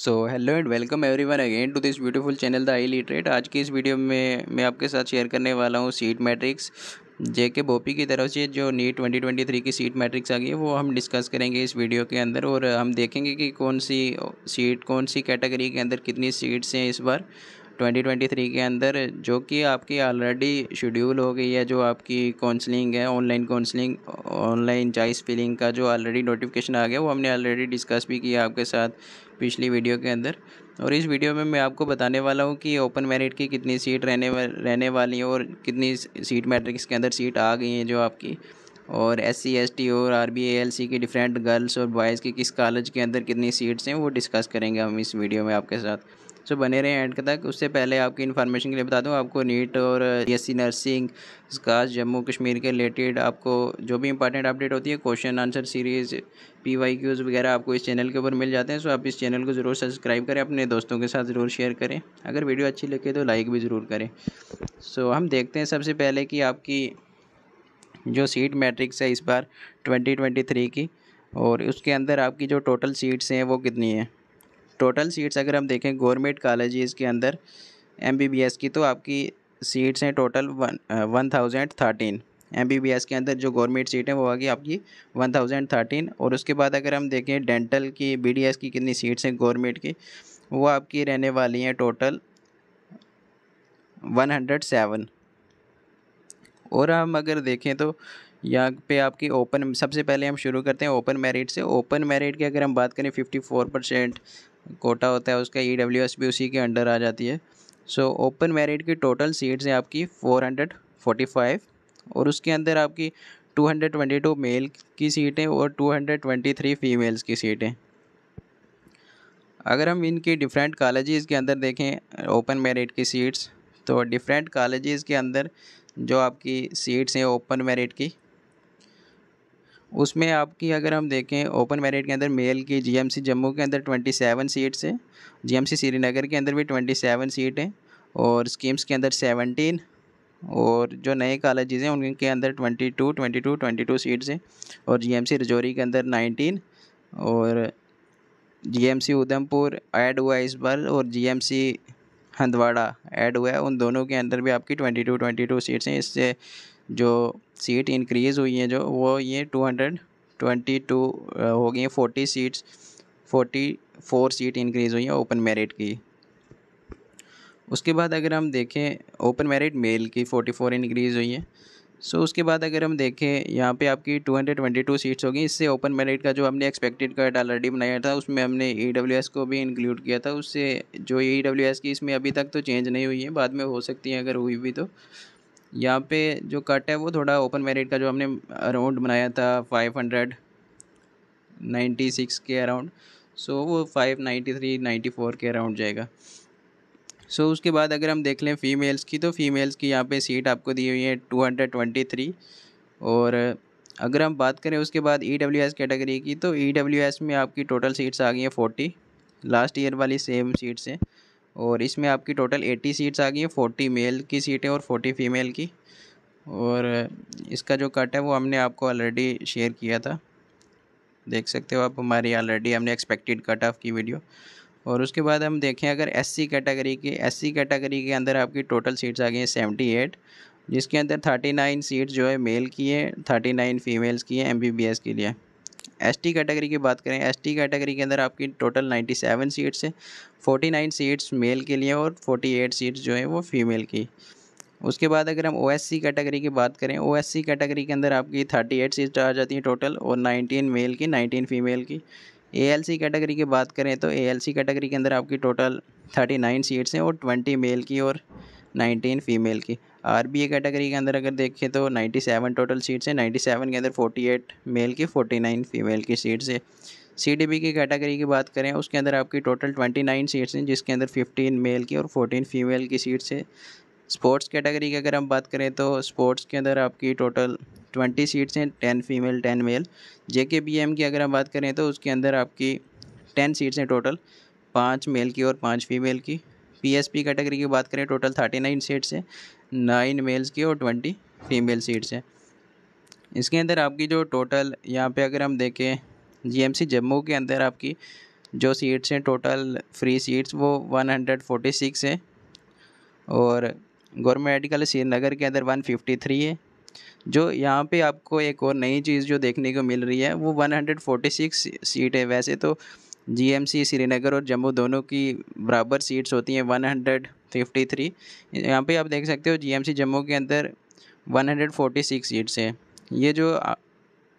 so hello and welcome everyone again to this beautiful channel the I literate आज की इस video में मैं आपके साथ शेयर करने वाला हूँ सीट मैट्रिक्स जे के बोपी की तरफ से जो नीट 2023 की सीट मैट्रिक्स आ गई है वो हम डिस्कस करेंगे इस वीडियो के अंदर और हम देखेंगे कि कौन सी सीट कौन सी कैटेगरी के अंदर कितनी सीट्स हैं इस बार 2023 के अंदर जो कि आपकी ऑलरेडी शेड्यूल हो गई है जो आपकी काउंसलिंग है online counselling online choice filling का जो ऑलरेडी नोटिफिकेशन आ गया वो हमने ऑलरेडी डिस्कस भी किया आपके साथ पिछली वीडियो के अंदर और इस वीडियो में मैं आपको बताने वाला हूँ कि ओपन मेरिट की कितनी सीट रहने रहने वाली है और कितनी सीट मैट्रिक्स के अंदर सीट आ गई हैं जो आपकी और एस सी एस टी और आर बी एल सी की डिफरेंट गर्ल्स और बॉयज़ की किस कॉलेज के अंदर कितनी सीट्स हैं वो डिस्कस करेंगे हम इस वीडियो में आपके साथ सो बने रहे एंड तक उससे पहले आपकी इन्फॉर्मेशन के लिए बता दूँ आपको नीट और बी नर्सिंग इसका जम्मू कश्मीर के रिलेटेड आपको जो भी इंपॉर्टेंट अपडेट होती है question answer series P Y Qs वगैरह आपको इस चैनल के ऊपर मिल जाते हैं सो आप इस चैनल को ज़रूर सब्सक्राइब करें अपने दोस्तों के साथ ज़रूर शेयर करें अगर वीडियो अच्छी लगे तो लाइक भी ज़रूर करें सो हम देखते हैं सबसे पहले कि आपकी जो सीट मैट्रिक्स है इस बार 2023 की और उसके अंदर आपकी जो टोटल सीट्स हैं वो कितनी हैं टोटल सीट्स अगर हम देखें गवर्नमेंट कॉलेजेस के अंदर एम की तो आपकी सीट्स हैं total one one thousand thirteen एम के अंदर जो गवर्नमेंट सीट है वो आगे आपकी वन थाउजेंड थर्टीन और उसके बाद अगर हम देखें डेंटल की बी की कितनी सीट्स हैं गवर्नमेंट की वो आपकी रहने वाली हैं टोटल वन हंड्रेड सेवन और हम अगर देखें तो यहाँ पे आपकी ओपन सबसे पहले हम शुरू करते हैं ओपन मेरिट से ओपन मेरिट की अगर हम बात करें फिफ्टी फोर परसेंट कोटा होता है उसका ई डब्ल्यू एस भी उसी के अंडर आ जाती है सो ओपन मेरिट की टोटल सीट्स हैं आपकी फोर हंड्रेड फोर्टी फाइव और उसके अंदर आपकी two hundred twenty two male की सीटें और two hundred twenty three females की सीटें अगर हम इनकी डिफरेंट कॉलेजेस के अंदर देखें ओपन मेरिट की सीट्स तो डिफरेंट कॉलेजेस के अंदर जो आपकी सीट्स हैं ओपन मेरिट की उसमें आपकी अगर हम देखें ओपन मेरिट के अंदर मेल की जीएमसी जम्मू के अंदर ट्वेंटी सेवन सीट्स हैं जीएमसी श्रीनगर के अंदर भी ट्वेंटी सेवन सीट हैं और स्कीम्स के अंदर सेवनटीन और जो नए कॉलेजेस हैं उनके अंदर twenty two twenty two twenty two seats हैं और जीएमसी रजौरी के अंदर नाइनटीन और जीएमसी उधमपुर ऐड हुआ है इस बार और सी हंदवाड़ा ऐड हुआ है उन दोनों के अंदर भी आपकी twenty two twenty two seats हैं इससे जो सीट इंक्रीज़ हुई हैं जो वो ये टू हंड्रेड ट्वेंटी टू हो गई हैं forty seats forty four seat increase हुई हैं ओपन मेरिट की उसके बाद अगर हम देखें ओपन मेरिट मेल की फ़ोर्टी फ़ोर इंक्रीज़ हुई हैं सो so, उसके बाद अगर हम देखें यहाँ पे आपकी two hundred twenty two seats होगी इससे ओपन मेरिट का जो हमने एक्सपेक्टेड कट ऑलरेडी बनाया था उसमें हमने ई डब्ल्यू एस को भी इंक्लूड किया था उससे जो ई डब्ल्यू एस की इसमें अभी तक तो चेंज नहीं हुई है बाद में हो सकती है अगर हुई भी तो यहाँ पे जो कट है वो थोड़ा ओपन मेरिट का जो हमने अराउंड बनाया था फाइव हंड्रेड नाइन्टी सिक्स के अराउंड सो so, वो five ninety three ninety four के अराउंड जाएगा सो so, उसके बाद अगर हम देख लें फ़ीमेल्स की तो फ़ीमेल्स की यहाँ पे सीट आपको दी हुई है टू हंड्रेड ट्वेंटी थ्री और अगर हम बात करें उसके बाद ई डब्ल्यू एस कैटेगरी की तो ई डब्ल्यू एस में आपकी टोटल सीट्स आ गई हैं फोर्टी लास्ट ईयर वाली सेम सीट्स हैं और इसमें आपकी टोटल एट्टी सीट्स आ गई है फोर्टी मेल की सीटें और फोर्टी फीमेल की और इसका जो कट है वो हमने आपको ऑलरेडी शेयर किया था देख सकते हो आप हमारी ऑलरेडी हमने एक्सपेक्टेड कट ऑफ की वीडियो और उसके बाद हम देखें अगर एससी कैटेगरी की एससी कैटेगरी के अंदर आपकी टोटल सीट्स आ गई हैं सेवेंटी एट जिसके अंदर थर्टी नाइन सीट्स जो है मेल की है थर्टी नाइन फीमेल्स की है एम बी बी एस के लिए एसटी कैटेगरी की बात करें एसटी कैटेगरी के अंदर आपकी टोटल 97 सीट्स है 49 सीट्स मेल के लिए और 48 सीट्स जो है वो फीमेल की उसके बाद अगर हम ओ कैटेगरी की बात करें ओ कैटेगरी के अंदर आपकी 38 सीट्स आ जाती हैं टोटल और 19 मेल की 19 फीमेल की ए कैटेगरी की बात करें तो ए कैटेगरी के अंदर आपकी टोटल नाइन सीट्स हैं और ट्वेंटी मेल की और नाइनटीन फीमेल की आर बी ए कैटेगरी के अंदर अगर देखें तो 97 टोटल सीट्स हैं 97 के अंदर 48 मेल की 49 फीमेल की सीट्स है सी डी बी की कैटेगरी की बात करें उसके अंदर आपकी टोटल 29 सीट्स हैं जिसके अंदर 15 मेल की और 14 फीमेल की सीट्स है स्पोर्ट्स कैटेगरी की अगर हम बात करें तो स्पोर्ट्स के अंदर आपकी टोटल ट्वेंटी सीट्स हैं ten female ten male J K B M की अगर हम बात करें तो उसके अंदर आपकी टेन सीट्स हैं टोटल पाँच मेल की और पाँच फीमेल की पीएसपी कैटेगरी की बात करें टोटल थर्टी नाइन सीट्स हैं नाइन मेल्स की और ट्वेंटी फीमेल सीट्स हैं इसके अंदर आपकी जो टोटल यहाँ पे अगर हम देखें जीएमसी जम्मू के अंदर आपकी जो सीट्स हैं टोटल फ्री सीट्स वो वन हंड्रेड फोर्टी सिक्स है और गवर्नमेंट मेडिकल श्रीनगर के अंदर वन फिफ्टी थ्री है जो यहाँ पे आपको एक और नई चीज़ जो देखने को मिल रही है वो one hundred forty six seat है वैसे तो जीएमसी श्रीनगर और जम्मू दोनों की बराबर सीट्स होती हैं 153 यहाँ पर आप देख सकते हो जीएमसी जम्मू के अंदर 146 सीट्स हैं ये जो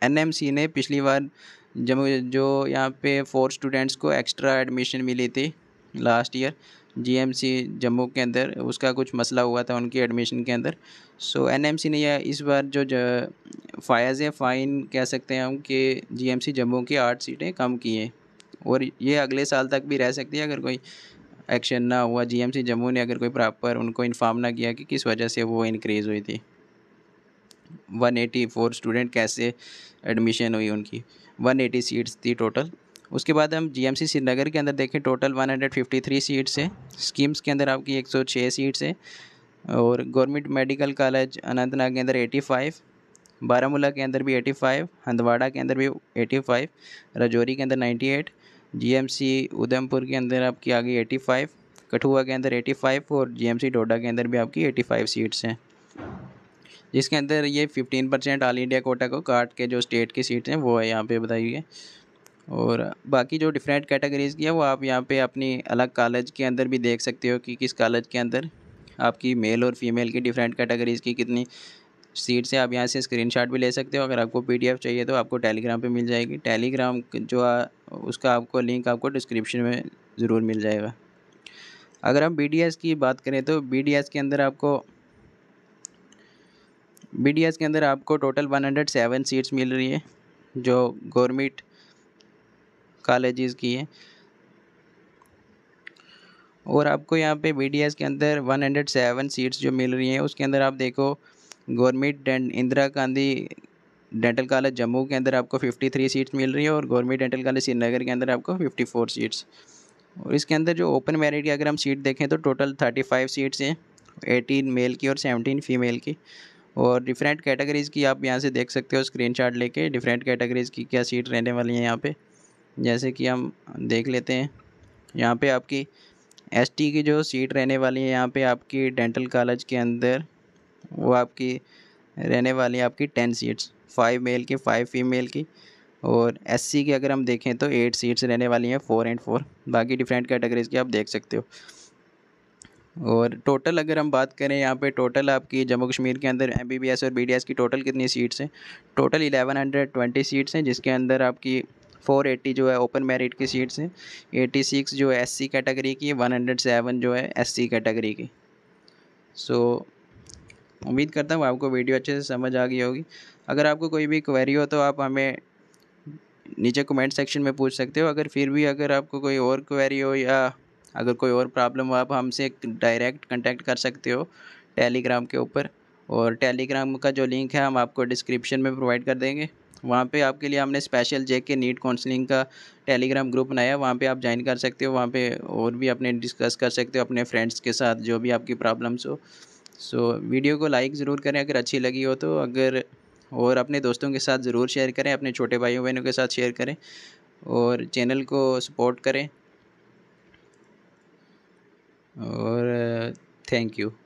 एनएमसी ने पिछली बार जम्मू जो यहाँ पे फोर स्टूडेंट्स को एक्स्ट्रा एडमिशन मिली थी लास्ट ईयर जीएमसी जम्मू के अंदर उसका कुछ मसला हुआ था उनकी एडमिशन के अंदर सो so, एनएमसी ने यह इस बार जो, जो फ़ायज़ फ़ाइन कह सकते हैं हम कि जीएमसी जम्मू की आठ सीटें कम की हैं और ये अगले साल तक भी रह सकती है अगर कोई एक्शन ना हुआ जीएमसी जम्मू ने अगर कोई प्रॉपर उनको इन्फॉर्म ना किया कि किस वजह से वो इनक्रीज़ हुई थी 184 स्टूडेंट कैसे एडमिशन हुई उनकी 180 सीट्स थी टोटल उसके बाद हम जीएमसी श्रीनगर के अंदर देखें टोटल 153 सीट्स है स्कीम्स के अंदर आपकी 106 सीट्स है और गवर्नमेंट मेडिकल कॉलेज अनंतनाग के अंदर फाइव बारामूला के अंदर भी फ़ाइव हंदवाड़ा के अंदर भी फाइव रजौरी के अंदर नाइन्टी जीएमसी उधमपुर के अंदर आपकी आ गई एटी कठुआ के अंदर 85 और जीएमसी डोडा के अंदर भी आपकी 85 सीट्स हैं जिसके अंदर ये 15 परसेंट ऑल इंडिया कोटा को काट के जो स्टेट की सीट्स हैं वो है यहाँ पे बताइए और बाकी जो डिफरेंट कैटेगरीज़ की है वो आप यहाँ पे अपनी अलग कॉलेज के अंदर भी देख सकते हो कि किस कॉलेज के अंदर आपकी मेल और फीमेल की डिफरेंट कैटेगरीज़ की कितनी सीट से आप यहाँ से स्क्रीनशॉट भी ले सकते हो अगर आपको पीडीएफ चाहिए तो आपको टेलीग्राम पे मिल जाएगी टेलीग्राम जो आ, उसका आपको लिंक आपको डिस्क्रिप्शन में ज़रूर मिल जाएगा अगर हम बी की बात करें तो बी के अंदर आपको बी के अंदर आपको टोटल 107 सीट्स मिल रही है जो गवर्नमेंट कॉलेजेस की है और आपको यहाँ पे बी के अंदर 107 सीट्स जो मिल रही हैं उसके अंदर आप देखो government dent Indira Gandhi dental college Jammu के अंदर आपको 53 सीट्स मिल रही है और गवर्नमेंट डेंटल कॉलेज श्रीनगर के अंदर आपको 54 सीट्स और इसके अंदर जो ओपन मेरिट की अगर हम सीट देखें तो टोटल 35 सीट्स हैं 18 मेल की और 17 फीमेल की और डिफरेंट कैटेगरीज़ की आप यहाँ से देख सकते हो शाट लेके डिफरेंट कैटेगरीज़ की क्या सीट रहने वाली हैं यहाँ पर जैसे कि हम देख लेते हैं यहाँ पर आपकी एस की जो सीट रहने वाली है यहाँ पर आपकी डेंटल कॉलेज के अंदर वो आपकी रहने वाली है आपकी टेन सीट्स फाइव मेल की फाइव फीमेल की और एससी की अगर हम देखें तो एट सीट्स रहने वाली हैं फोर एंड फोर बाकी डिफरेंट कैटेगरीज की आप देख सकते हो और टोटल अगर हम बात करें यहाँ पे टोटल आपकी जम्मू कश्मीर के अंदर एम और बी की टोटल कितनी सीट्स हैं total eleven hundred twenty seats हैं जिसके अंदर आपकी फ़ोर एट्टी जो है ओपन मेरिट की सीट्स हैं एटी सिक्स जो है एस कैटेगरी की वन हंड्रेड सेवन जो है एस कैटेगरी की सो so, उम्मीद करता हूँ आपको वीडियो अच्छे से समझ आ गई होगी अगर आपको कोई भी क्वेरी हो तो आप हमें नीचे कमेंट सेक्शन में पूछ सकते हो अगर फिर भी अगर आपको कोई और क्वेरी हो या अगर कोई और प्रॉब्लम हो आप हमसे डायरेक्ट कंटेक्ट कर सकते हो टेलीग्राम के ऊपर और टेलीग्राम का जो लिंक है हम आपको डिस्क्रिप्शन में प्रोवाइड कर देंगे वहाँ पे आपके लिए हमने special J K NEET counselling का टेलीग्राम ग्रुप बनाया वहाँ पे आप ज्वाइन कर सकते हो वहाँ पे और भी अपने डिस्कस कर सकते हो अपने फ्रेंड्स के साथ जो भी आपकी प्रॉब्लम्स हो सो वीडियो को लाइक ज़रूर करें अगर अच्छी लगी हो तो अगर और अपने दोस्तों के साथ ज़रूर शेयर करें अपने छोटे भाइयों बहनों के साथ शेयर करें और चैनल को सपोर्ट करें और थैंक यू